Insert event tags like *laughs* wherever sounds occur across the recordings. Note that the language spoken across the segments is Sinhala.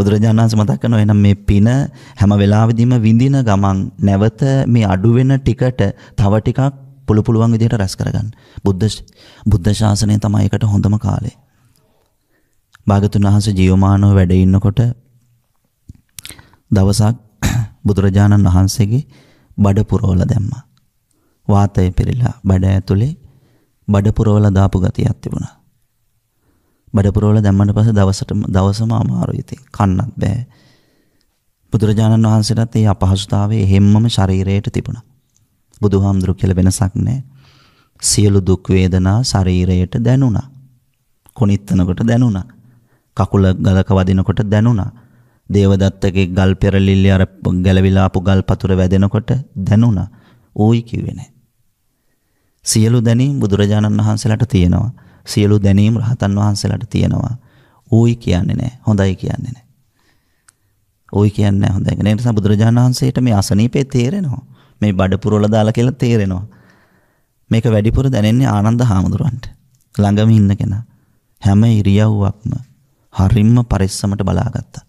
බුදුරජාණන් වහන්සේ මතක් කරනවා එහෙනම් මේ පින හැම වෙලාවෙදීම විඳින ගමන් නැවත මේ අඩු වෙන ටිකට තව ටිකක් පුළු පුළුවන් විදිහට රැස් කරගන්න. බුද්ධ බුද්ධ ශාසනය තමයි ඒකට හොඳම කාලේ. භාගතුන් වහන්සේ ජීවමානව වැඩ ඉන්නකොට දවසක් *clears throat* බුදුරජාණන් වහන්සේගේ බඩ පුරවලා දැම්මා. වාතය පිරিলা බඩ ඇතුලේ බඩ පුරවලා දාපු ගතියක් තිබුණා. බඩපුරවල දැම්මට පස්සේ දවසට දවසම අමාරු ඉතින් කන්නත් බෑ. බුදුරජාණන් වහන්සේටත් මේ අපහසුතාවය හැමම ශරීරයට තිබුණා. බුදුහාමුදුරු කියලා වෙනසක් නැහැ. සියලු දුක් වේදනා ශරීරයට දැනුණා. කොනිත්තනකොට දැනුණා. කකුල ගලක වදිනකොට දැනුණා. දේවදත්තගේ ගල් පෙරලිල්ල අර ගැලවිලා ආපු ගල් පතුර වැදෙනකොට දැනුණා. ඕයි කිව්වේ නැහැ. සියලු දැනීම් බුදුරජාණන් වහන්සේලාට තියෙනවා. සියලු දැනීම් රහතන් වහන්සේලාට තියෙනවා. ඌයි කියන්නේ නැහැ. හොඳයි කියන්නේ නැහැ. ඌයි කියන්නේ නැහැ හොඳයි. ඒ නිසා බුදුරජාණන් වහන්සේට මේ අසනීපේ තේරෙනවා. මේ බඩ පුරවල දාලා කියලා තේරෙනවා. මේක වැඩිපුර දැනෙන්නේ ආනන්ද හාමුදුරන්ට. ළඟම ඉන්න කෙනා. හැම ඉරියව්වක්ම හරිම පරිස්සමට බලාගත්තා.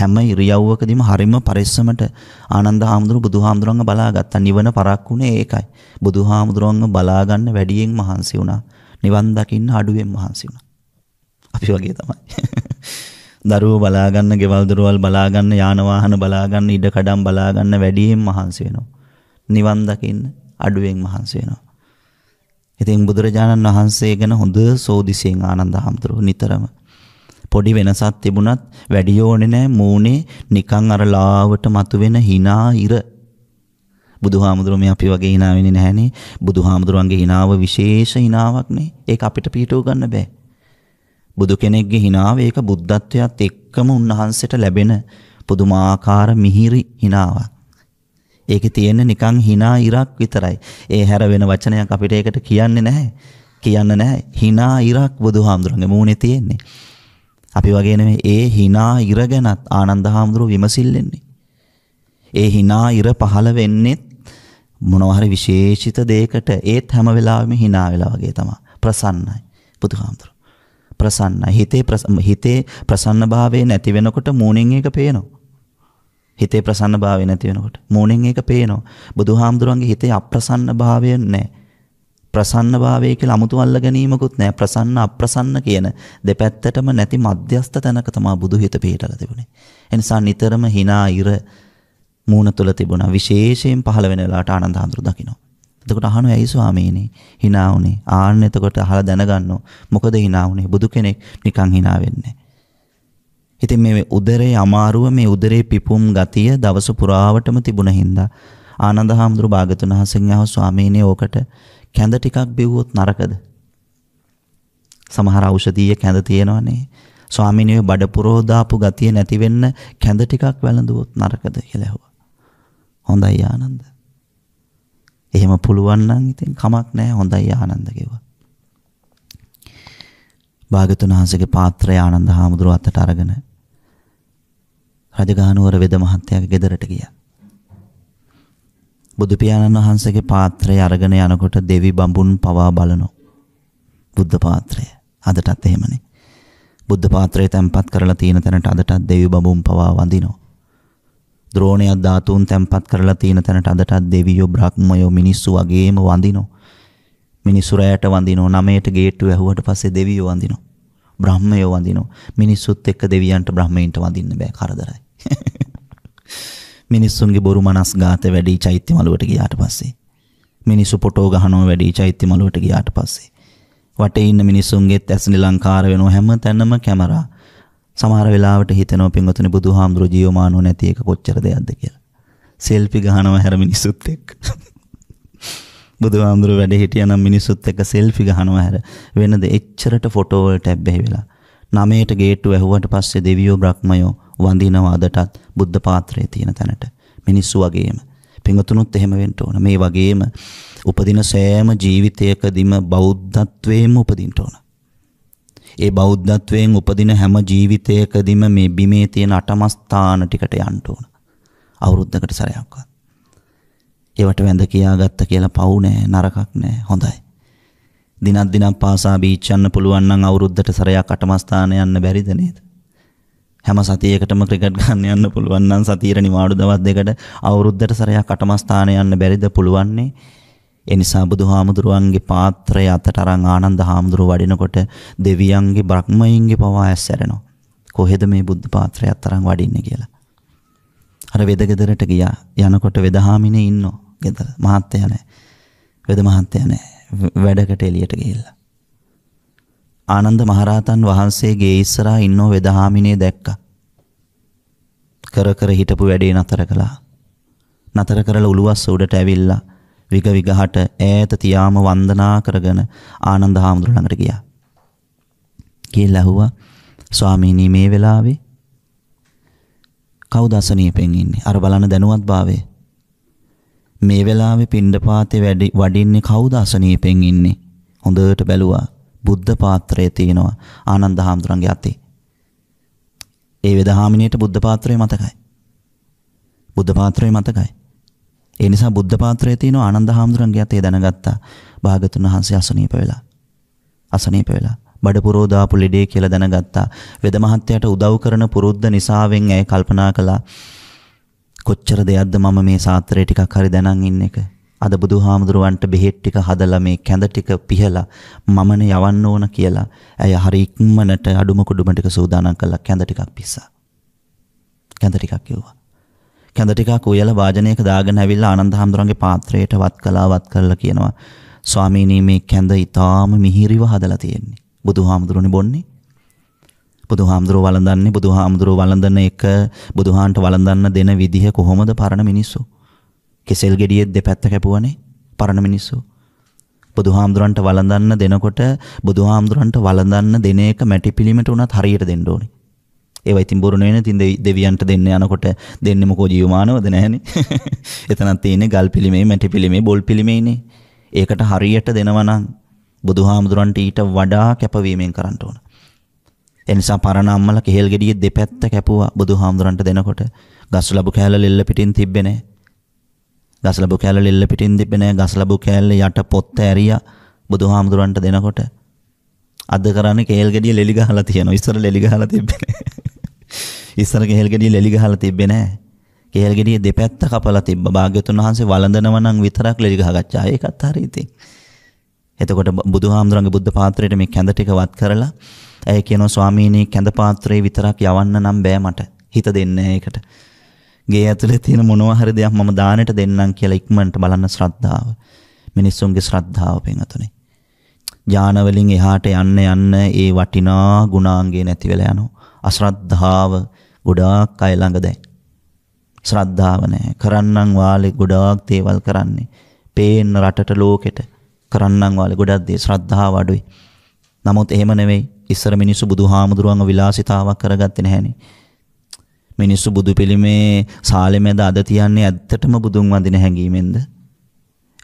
හැම ඉරියව්වකදීම හරිම පරිස්සමට ආනන්ද හාමුදුරුවෝ බුදුහාමුදුරන්ව බලාගත්තා. නිවන පරක්කුනේ ඒකයි. බුදුහාමුදුරන්ව බලාගන්න වැඩියෙන් මහන්සි වුණා. නිවන් දකින්න අඩුවෙන් මහන්සි වුණා. අපි වගේ තමයි. *laughs* දරුවෝ බලාගන්න, ගෙවල් දොරවල් බලාගන්න, යාන වාහන බලාගන්න, ඉඩ කඩම් බලාගන්න වැඩියෙන් මහන්සි වෙනවා. නිවන් දකින්න අඩුවෙන් මහන්සි වෙනවා. ඉතින් බුදුරජාණන් වහන්සේ ගැන හොඳ සෝදිසියෙන් ආනන්ද හැමතුරු නිතරම පොඩි වෙනසක් තිබුණත් වැඩි ඕනේ නැහැ මූණේ නිකන් අර ලාවට මතුවෙන hina ඉර බුදුහාමුදුරුවෝ මේ අපි වගේ hina වෙන්නේ නැහනේ. බුදුහාමුදුරුවන්ගේ hinaව විශේෂ hinaවක් නේ. ඒක අපිට පිටව ගන්න බෑ. බුදු කෙනෙක්ගේ hinaව ඒක බුද්ධත්වයට එක්කම උන්වහන්සේට ලැබෙන පුදුමාකාර මිහිරි hinaවක්. ඒකේ තියෙන නිකන් hina ඉරක් විතරයි. ඒ හැර වෙන වචනයක් අපිට ඒකට කියන්නේ නැහැ. කියන්න නැහැ. hina ඉරක් බුදුහාමුදුරන්ගේ මූණේ තියෙන්නේ. අපි වගේ නෙමෙයි ඒ hina ඉර ගැනත් ආනන්ද හාමුදුරුව විමසිල්ලෙන්නේ. ඒ hina ඉර පහළ වෙන්නේ මොනවා විශේෂිත දෙයකට ඒත් හැම වෙලාවෙම hina වෙලා වගේ තමයි ප්‍රසන්නයි බුදුහාමුදුරුවෝ ප්‍රසන්නයි හිතේ හිතේ ප්‍රසන්න භාවය නැති වෙනකොට මූණෙන් ඒක පේනවා හිතේ ප්‍රසන්න භාවය නැති වෙනකොට මූණෙන් ඒක පේනවා බුදුහාමුදුරුවන්ගේ හිතේ අප්‍රසන්න භාවය නැහැ ප්‍රසන්න භාවය කියලා 아무තු අල්ල ගැනීමකුත් නැහැ ප්‍රසන්න අප්‍රසන්න කියන දෙපැත්තටම නැති මධ්‍යස්ත තැනක තමයි බුදු හිත පිටලා තිබුණේ එනිසා නිතරම hina ඉර මූණ තුල තිබුණා විශේෂයෙන් පහළ වෙන වෙලාවට ආනන්ද හඳුරු දකිනවා. එතකොට අහනවා ඇයි ස්වාමීනි hina උනේ? ආන්න එතකොට අහලා දැනගන්නෝ මොකද hina උනේ? බුදු කෙනෙක් නිකන් hina වෙන්නේ. ඉතින් මේ උදරේ අමාරුව මේ උදරේ පිපුම් ගතිය දවස පුරාවටම තිබුණ හින්දා ආනන්ද හාමුදුරු භාගතුන් හසෙන් ආව ස්වාමීනි ඕකට කැඳ ටිකක් බිව්වොත් නරකද? සමහර ඖෂධීය කැඳ තියෙනවනේ. ස්වාමීනි බඩ පුරෝදාපු ගතිය නැති වෙන්න කැඳ ටිකක් වැළඳුවොත් නරකද කියලා ඇහුවා. හොඳයි ආනන්ද. එහෙම පුළුවන් නම් ඉතින් කමක් නැහැ හොඳයි ආනන්ද කිව්වා. භාගතුන් වහන්සේගේ පාත්‍රය ආනන්ද හාමුදුරුව අතට අරගෙන රජගහනුවර වෙද මහත්තයාගේ ගෙදරට ගියා. බුදු පියාණන් වහන්සේගේ පාත්‍රය අරගෙන යනකොට දෙවි බඹුන් පවා බලනෝ. බුද්ධ පාත්‍රය. අදටත් එහෙමනේ. බුද්ධ පාත්‍රය තැන්පත් කරලා තියෙන තැනට අදටත් දෙවි බඹුන් පවා වඳිනෝ. ද්‍රෝණයක් ධාතුන් තැම්පත් කරලා තියෙන තැනට අදටත් දෙවියෝ බ්‍රහ්මයෝ මිනිස්සු වගේම වඳිනෝ. මිනිස්සු රැයට වඳිනෝ. නමයට ගේට්ටු ඇහුවට පස්සේ දෙවියෝ වඳිනෝ. බ්‍රහ්මයෝ වඳිනෝ. මිනිස්සුත් එක්ක දෙවියන්ට බ්‍රහ්මයින්ට වඳින්න බෑ කරදරයි. *laughs* මිනිස්සුන්ගේ බොරු මනස් ගාත වැඩි චෛත්‍ය මළුවට ගියාට පස්සේ. මිනිස්සු පොටෝ ගහනවා වැඩි චෛත්‍ය මළුවට ගියාට පස්සේ. වටේ ඉන්න මිනිස්සුන්ගෙත් ඇස් නිලංකාර වෙනවා හැම තැනම කැමරා. සමහර වෙලාවට හිතනවා පින්වතුනි බුදුහාමුදුරු ජීවමානෝ නැති එක කොච්චර දෙයක්ද කියලා. සෙල්ෆි ගහනවා හැර මිනිස්සුත් එක්ක. බුදුහාමුදුරු වැඩ හිටියනම් මිනිස්සුත් එක්ක සෙල්ෆි ගහනවා හැර වෙනද එච්චරට ෆොටෝ වලට ඇබ්බැහි වෙලා. නමයට ගේට්ටු ඇහුවට පස්සේ දෙවියෝ බ්‍රහ්මයෝ වඳිනවා අදටත් බුද්ධ පාත්‍රයේ තියෙන තැනට. මිනිස්සු වගේම. පින්වතුනුත් එහෙම වෙන්න ඕන. මේ වගේම උපදින සෑම ජීවිතයකදීම බෞද්ධත්වයෙන්ම උපදින්න ඕන. ඒ බෞද්ධත්වයෙන් උපදින හැම ජීවිතයකදීම මේ බිමේ තියෙන අටමස්ථාන ටිකට යන්න ඕන. අවුරුද්දකට සැරයක්වත්. ඒවට වැඳ කියාගත්ත කියලා පව් නෑ නරකක් නෑ හොඳයි. දිනක් දිනක් පාසා බීච්චන්න පුළුවන් නම් අවුරුද්දට සැරයක් අටමස්ථාන යන්න බැරිද නේද? හැම සතියකටම ක්‍රිකට් ගන්න යන්න පුළුවන් නම් සතියේ නිවාඩු දවස් දෙකට අවුරුද්දට සැරයක් අටමස්ථාන යන්න බැරිද පුළුවන්නේ? ඒ නිසා බුදුහාමුදුරුවන්ගේ පාත්‍රය අතට අරන් ආනන්ද හාමුදුරුව වඩිනකොට දෙවියන්ගේ බ්‍රහ්මයින්ගේ පවා ඇස්සරනවා. කොහෙද මේ බුද්ධ පාත්‍රය අතරන් වඩින්නේ කියලා. අර වෙද ගෙදරට ගියා. යනකොට වෙදහාමිනේ ඉන්නෝ. ගෙදර මහත්තයා නැහැ. වෙද මහත්තයා නැහැ. වැඩකට එළියට ගිහිල්ලා. ආනන්ද මහරහතන් වහන්සේ ගේ ඉස්සරහා ඉන්නෝ වෙදහාමිනේ දැක්කා. කර කර හිටපු වැඩේ නතර කළා. නතර කරලා උළුවස්ස උඩට ඇවිල්ලා විග විගහට ඈත තියාම වන්දනා කරගෙන ආනන්ද හාමුදුරුවෝ ළඟට ගියා. කියලා ඇහුවා ස්වාමීනි මේ වෙලාවේ කවුද අසනීපෙන් ඉන්නේ? අර බලන්න දැනුවත් භාවයේ. මේ වෙලාවේ පිණ්ඩපාතේ වැඩි වඩින්නේ කවුද අසනීපෙන් ඉන්නේ? හොඳට බැලුවා. බුද්ධ පාත්‍රය තියෙනවා ආනන්ද හාමුදුරන්ගේ අතේ. ඒ වෙදහාමිනේට බුද්ධ පාත්‍රය මතකයි. බුද්ධ පාත්‍රය මතකයි. ඒ නිසා බුද්ධ පාත්‍රයේ තියෙන ආනන්ද හාමුදුරන්ගෙත් ඒ දැනගත්තා. භාගතුන් වහන්සේ අසනීප වෙලා. අසනීප වෙලා. බඩ පුරෝදාපු ලෙඩේ කියලා දැනගත්තා. වෙද මහත්තයාට උදව් කරන පුරුද්ද නිසාවෙන් ඇය කල්පනා කළා. කොච්චර දෙයක්ද මම මේ සාත්‍රයේ ටිකක් හරි දැනන් ඉන්න එක. අද බුදුහාමුදුරුවන්ට බෙහෙත් ටික හදලා මේ කැඳ ටික පිහලා මමනේ යවන්න ඕන කියලා ඇය හරි ඉක්මනට අඩුම කුඩුම ටික සූදානම් කළා කැඳ ටිකක් පිස්සා. කැඳ ටිකක් කිව්වා. කැඳ ටිකක් උයලා වාජනයක දාගෙන ඇවිල්ලා ආනන්ද හැඳුරන්ගේ පාත්‍රයට වත් කළා වත් කරලා කියනවා ස්වාමීනි මේ කැඳ ඊටාම මිහිරිව හදලා තියෙන්නේ බුදුහාමුදුරනේ බොන්නේ බුදුහාමුදුරුව වළඳන්නේ බුදුහාමුදුරුව වළඳන එක බුදුහාන්ට වළඳන්න දෙන විදිහ කොහොමද පරණ මිනිස්සු කෙසෙල් ගෙඩියේ දෙපැත්ත කැපුවනේ පරණ මිනිස්සු බුදුහාමුදුරන්ට වළඳන්න දෙනකොට බුදුහාමුදුරන්ට වළඳන්න දෙන එක මැටි පිළිමට උනත් හරියට දෙන්න ඕනේ ඒවයි ඉතින් බොරු නෙවෙයි ඉතින් දෙවියන්ට දෙන්න යනකොට දෙන්නේ මොකෝ ජීවමානවද නැහනේ *laughs* එතනක් තියෙන්නේ ගල් පිළිමේ මැටි පිළිමේ බොල් පිළිමේනේ ඒකට හරියට දෙනවා නම් බුදුහාමුදුරන්ට ඊට වඩා කැපවීමෙන් කරන්න ඕන එනිසා පරණ අම්මලා කෙහෙල් ගෙඩියේ දෙපැත්ත කැපුවා බුදුහාමුදුරන්ට දෙනකොට ගස් ලැබු කෑල්ල ලෙල්ල පිටින් තිබ්බේ ගස් ලැබු කෑල්ල ලෙල්ල පිටින් තිබ්බේ ගස් ලැබු කෑල්ල යට පොත් ඇරියා බුදුහාමුදුරන්ට දෙනකොට අද කරන්නේ කේල් ගෙඩිය ලෙලි ගහලා තියෙනවා. ඉස්සර ලෙලි ගහලා තිබ්බේ ඉස්සර කේල් ගෙඩිය ලෙලි ගහලා තිබ්බේ නැහැ. කේල් ගෙඩිය දෙපැත්ත කපලා තිබ්බ. භාග්‍යතුන් වහන්සේ වළඳනවා නම් විතරක් ලෙලි ගහගත්තා. ඒකත් හරි ඉතින්. එතකොට බුදුහාමුදුරන්ගේ බුද්ධ පාත්‍රයට මේ කැඳ ටික වත් කරලා ඇය කියනවා ස්වාමීනි කැඳ පාත්‍රේ විතරක් යවන්න නම් බෑ මට. හිත දෙන්නේ ඒකට. ගේ ඇතුලේ තියෙන මොනවා හරි දෙයක් මම දානෙට දෙන්නම් කියලා ඉක්මනට බලන්න ශ්‍රද්ධාව. මිනිස්සුන්ගේ ශ්‍රද්ධාව පෙන්වතුනේ. ඥාන වලින් එහාට යන්න යන්න ඒ වටිනා ගුණාංගේ නැති වෙලා යනවා. අශ්‍රද්ධාව ගොඩාක් අය ළඟ දැන්. ශ්‍රද්ධාව නැහැ. කරන්නම් වාලේ ගොඩාක් දේවල් කරන්නේ. පේන්න රටට ලෝකෙට කරන්නම් වාලේ ගොඩක් දේ ශ්‍රද්ධාව අඩුයි. නමුත් එහෙම නෙවෙයි. ඉස්සර මිනිස්සු බුදුහාමුදුරුවන්ව විලාසිතාවක් කරගත්තේ නැහනේ. මිනිස්සු බුදු පිළිමේ සාලෙමෙද අද තියන්නේ ඇත්තටම බුදුන් වඳින හැඟීමෙන්ද?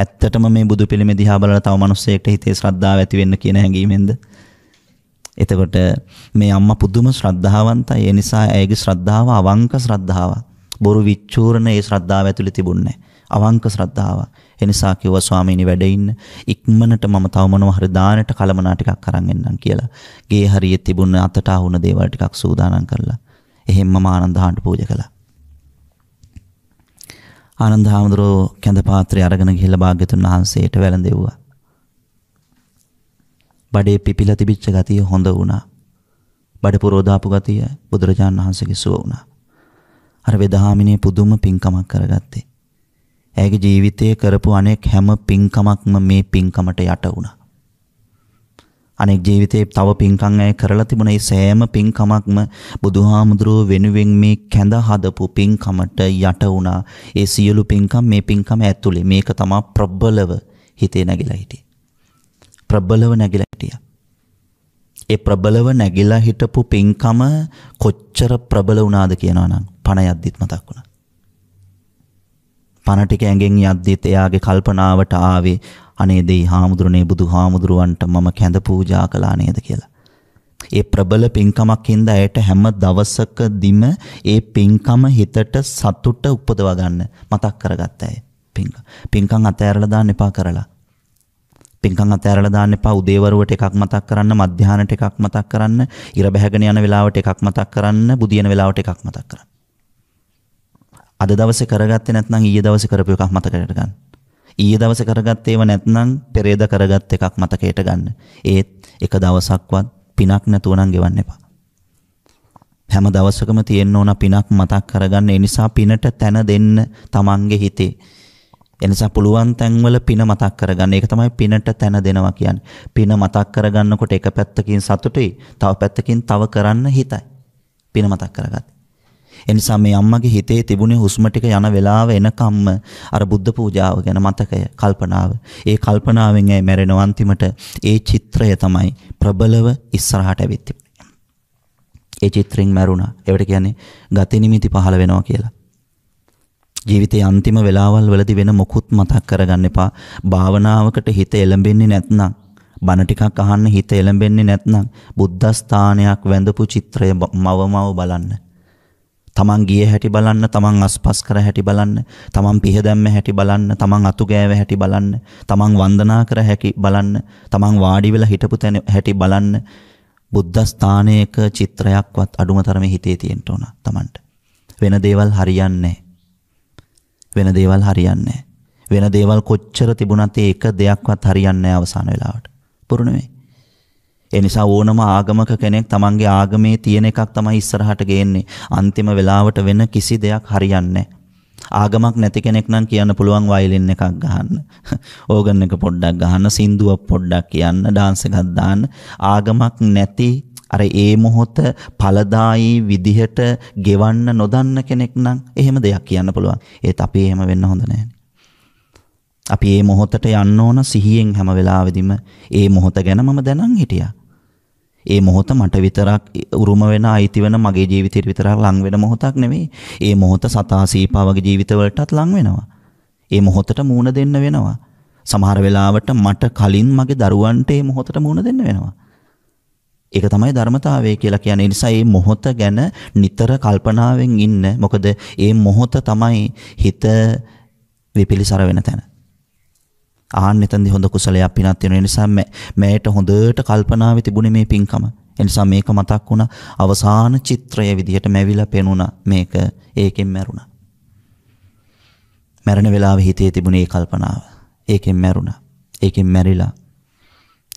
ඇත්තටම මේ බුදු පිළිමේ දිහා බලලා තව මිනිස්සෙක්ට හිතේ ශ්‍රද්ධාව ඇති වෙන්න කියන හැඟීමෙන්ද එතකොට මේ අම්මා පුදුම ශ්‍රද්ධාවන්තයි ඒ නිසා ඇයගේ ශ්‍රද්ධාව අවංක ශ්‍රද්ධාව බොරු විචූර්ණ ඒ ශ්‍රද්ධාව ඇතුළේ තිබුණේ අවංක ශ්‍රද්ධාව ඒ නිසා කිව්වා ස්වාමීනි වැඩ ඉන්න ඉක්මනට මම තව මොනවා හරි දානට කලමනා ටිකක් අරන් එන්නම් කියලා ගේ හරියේ තිබුණ අතට ආහුන දේවල් ටිකක් සූදානම් කරලා එහෙම්ම මම ආනන්දහාන්ට පූජා කළා ආනන්ද හාමුදුරුවෝ කැඳ පාත්‍රය අරගෙන ගිහිල්ලා භාග්‍යතුන් වහන්සේට වැළඳෙව්වා. බඩේ පිපිලා තිබිච්ච ගතිය හොඳ වුණා. බඩ පුරෝදාපු ගතිය බුදුරජාණන් වහන්සේගේ සුව වුණා. අර වේදහාමිනේ පුදුම පිංකමක් කරගත්තේ. ඇයගේ ජීවිතයේ කරපු අනෙක් හැම පිංකමක්ම මේ පිංකමට යට වුණා. අනෙක් ජීවිතේ තව පින්කම් අය කරලා තිබුණේ සෑම පින්කමක්ම බුදුහාමුදුරුව වෙනුවෙන් මේ කැඳ හදපු පින්කමට යට වුණා. ඒ සියලු පින්කම් මේ පින්කම ඇතුලේ මේක තමයි ප්‍රබලව හිතේ නැగిලා හිටියේ. ප්‍රබලව නැగిලා හිටියා. ඒ ප්‍රබලව නැగిලා හිටපු පින්කම කොච්චර ප්‍රබල වුණාද කියනවනම් පණ යද්දිත් මතක් වුණා. පණ ටික ඇඟෙන් යද්දිත් එයාගේ කල්පනාවට ආවේ අනේ දෙයි හාමුදුරනේ බුදු හාමුදුරුවන්ට මම කැඳ පූජා කළා නේද කියලා. ඒ ප්‍රබල පින්කමක් හින්දා ඇයට හැම දවසකදීම ඒ පින්කම හිතට සතුට උපදවා ගන්න මතක් කරගත්ත ඇය. පින්කම් පින්කම් අතෑරලා දාන්න එපා කරලා. පින්කම් අතෑරලා දාන්න එපා උදේවරුවට එකක් මතක් කරන්න, මධ්‍යහනට එකක් මතක් කරන්න, ඉර බැහැගෙන යන වෙලාවට එකක් මතක් කරන්න, බුදියන වෙලාවට එකක් මතක් කරන්න. අද දවසේ කරගත්තේ නැත්නම් ඊයේ දවසේ කරපු එකක් මතකයට ගන්න. ඊයේ දවසේ කරගත්තේ ඒව නැත්නම් පෙරේද කරගත් එකක් මතකයට ගන්න. ඒත් එක දවසක්වත් පිනක් නැතුව නම් ගෙවන්න එපා. හැම දවසකම තියෙන්න ඕන පිනක් මතක් කරගන්න. ඒ නිසා පිනට තැන දෙන්න Tamange හිතේ. එනිසා පුළුවන් තැන්වල පින මතක් කරගන්න. ඒක තමයි පිනට තැන දෙනවා කියන්නේ. පින මතක් කරගන්නකොට එක පැත්තකින් සතුටුයි, තව පැත්තකින් තව කරන්න හිතයි. පින මතක් කරගත්තා. එනිසා මේ අම්මගේ හිතේ තිබුණේ හුස්ම ටික යන වෙලාව එනකම්ම අර බුද්ධ පූජාව ගැන මතකය, කල්පනාව. ඒ කල්පනාවෙන් ඇයි මැරෙනව අන්තිමට ඒ චිත්‍රය තමයි ප්‍රබලව ඉස්සරහට ඇවිත් තිබුණේ. ඒ චිත්‍රෙන් මැරුණා. ඒවට කියන්නේ ගති නිමිති පහළ වෙනවා කියලා. ජීවිතයේ අන්තිම වෙලාවල් වලදී වෙන මොකුත් මතක් කරගන්න එපා. භාවනාවකට හිත එළඹෙන්නේ නැත්නම්, බණ ටිකක් අහන්න හිත එළඹෙන්නේ නැත්නම්, බුද්ධ ස්ථානයක් වැඳපු චිත්‍රය මවමව බලන්න. තමන් ගිය හැටි බලන්න තමන් අස්පස් කර හැටි බලන්න තමන් පිහදැම්ම හැටි බලන්න තමන් අතු ගෑව හැටි බලන්න තමන් වන්දනා කර හැකි බලන්න තමන් වාඩි වෙලා හිටපු තැන හැටි බලන්න බුද්ධ ස්ථානයක චිත්‍රයක්වත් අඩුම තරමේ හිතේ තියෙන්න ඕන තමන්ට වෙන දේවල් හරියන්නේ වෙන දේවල් හරියන්නේ වෙන දේවල් කොච්චර තිබුණත් ඒක දෙයක්වත් හරියන්නේ අවසාන වෙලාවට පුරුණුවේ ඒ නිසා ඕනම ආගමක කෙනෙක් තමන්ගේ ආගමේ තියෙන එකක් තමයි ඉස්සරහට ගේන්නේ. අන්තිම වෙලාවට වෙන කිසි දෙයක් හරියන්නේ ආගමක් නැති කෙනෙක් නම් කියන්න පුළුවන් වයලින් එකක් ගහන්න. *laughs* ඕගන් එක පොඩ්ඩක් ගහන්න, සින්දුවක් පොඩ්ඩක් කියන්න, ඩාන්ස් එකක් දාන්න. ආගමක් නැති අර ඒ මොහොත ඵලදායි විදිහට ගෙවන්න නොදන්න කෙනෙක් නම් එහෙම දෙයක් කියන්න පුළුවන්. ඒත් අපි එහෙම වෙන්න හොඳ නැහැ. අපි මේ මොහොතට යන්න ඕන සිහියෙන් හැම වෙලාවෙදිම මේ මොහොත ගැන මම දැනන් හිටියා. ඒ මොහොත මට විතරක් උරුම වෙන අයිති වෙන මගේ ජීවිතයට විතරක් ලං වෙන මොහොතක් නෙමෙයි. ඒ මොහොත සතා සීපාවගේ ජීවිතවලටත් ලං වෙනවා. ඒ මොහොතට මූණ දෙන්න වෙනවා. සමහර වෙලාවට මට කලින් මගේ දරුවන්ට ඒ මොහොතට මූණ දෙන්න වෙනවා. ඒක තමයි ධර්මතාවය කියලා කියන්නේ. නිසා මේ මොහොත ගැන නිතර කල්පනාවෙන් ඉන්න. මොකද මේ මොහොත තමයි හිත විපිලිසර වෙන තැන. ආන්න එතෙන්දී හොඳ කුසලයක් පිනක් තියෙන නිසා මේට හොඳට කල්පනාවේ තිබුණේ මේ පින්කම. එනිසා මේක මතක් වුණා අවසාන චිත්‍රය විදිහට මැවිලා පෙනුණා මේක ඒකෙන් මැරුණා. මැරෙන වෙලාවේ හිතේ තිබුණේ කල්පනාව. ඒකෙන් මැරුණා. ඒකෙන් මැරිලා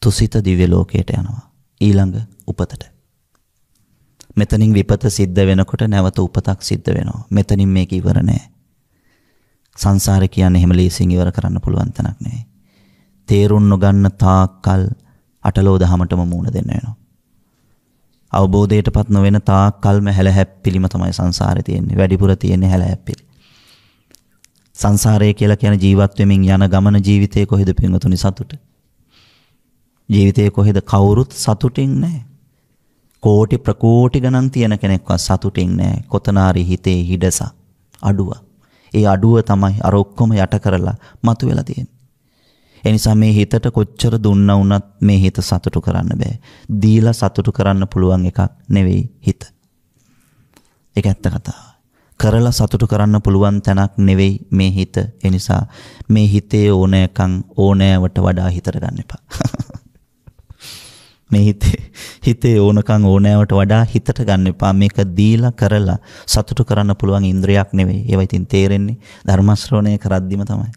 තුසිත දිව්‍ය ලෝකයට යනවා. ඊළඟ උපතට. මෙතනින් විපත සිද්ධ වෙනකොට නැවත උපතක් සිද්ධ වෙනවා. මෙතනින් මේක ඉවර නෑ. සංසාරය කියන්නේ එහෙම ලේසියෙන් ඉවර කරන්න පුළුවන් තැනක් නෙවෙයි. තේරුම් නොගන්න තාක්කල් අටලෝ දහමටම මූණ දෙන්න වෙනවා. අවබෝධයටපත් නොවන තාක්කල්ම හැලහැප්පිලිම තමයි සංසාරේ තියෙන්නේ. වැඩිපුර තියෙන්නේ හැලහැප්පිලි. සංසාරය කියලා කියන ජීවත් වෙමින් යන ගමන ජීවිතේ කොහෙද පින්වතුනි සතුට? ජීවිතේ කොහෙද කවුරුත් සතුටින් නැහැ. කෝටි ප්‍රකෝටි ගණන් තියෙන කෙනෙක්වත් සතුටින් නැහැ. කොතනාරි හිතේ හිඩසක් අඩුවක්. ඒ අඩුව තමයි අර ඔක්කොම යට කරලා මතු වෙලා තියෙන්නේ. ඒ නිසා මේ හිතට කොච්චර දුන්න වුණත් මේ හිත සතුටු කරන්න බෑ. දීලා සතුටු කරන්න පුළුවන් එකක් නෙවෙයි හිත. ඒක ඇත්ත කතාව. කරලා සතුටු කරන්න පුළුවන් තැනක් නෙවෙයි මේ හිත. ඒ නිසා මේ හිතේ ඕනෑකම් ඕනෑවට වඩා හිතට ගන්න එපා. *laughs* මේ හිතේ හිතේ ඕනකම් ඕනෑවට වඩා හිතට ගන්න එපා. මේක දීලා කරලා සතුටු කරන්න පුළුවන් ඉන්ද්‍රියක් නෙවෙයි. ඒවා ඉතින් තේරෙන්නේ ධර්ම ශ්‍රවණය කරද්දිම තමයි.